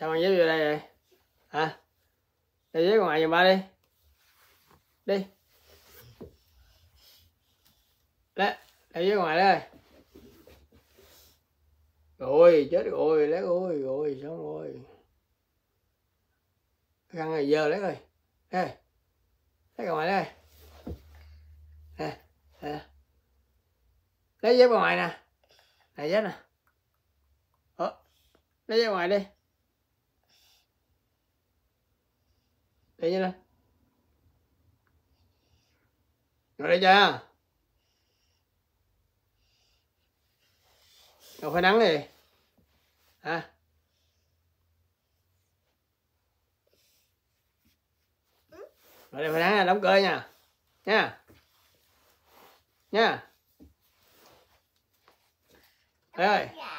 sao mang dép vô đây vậy hả để dép còn giùm ba đi đi đấy để dép ngoài đây rồi chết rồi lát rồi rồi xong rồi găng này giờ lát rồi đây lát ngoài đây nè nè lấy dép ngoài nè này dép nè ờ, lấy ra ngoài đi đây nha ngồi đây cha ngồi phơi nắng này hả à. ngồi đây phơi nắng là đóng cơ nha nha nha ơi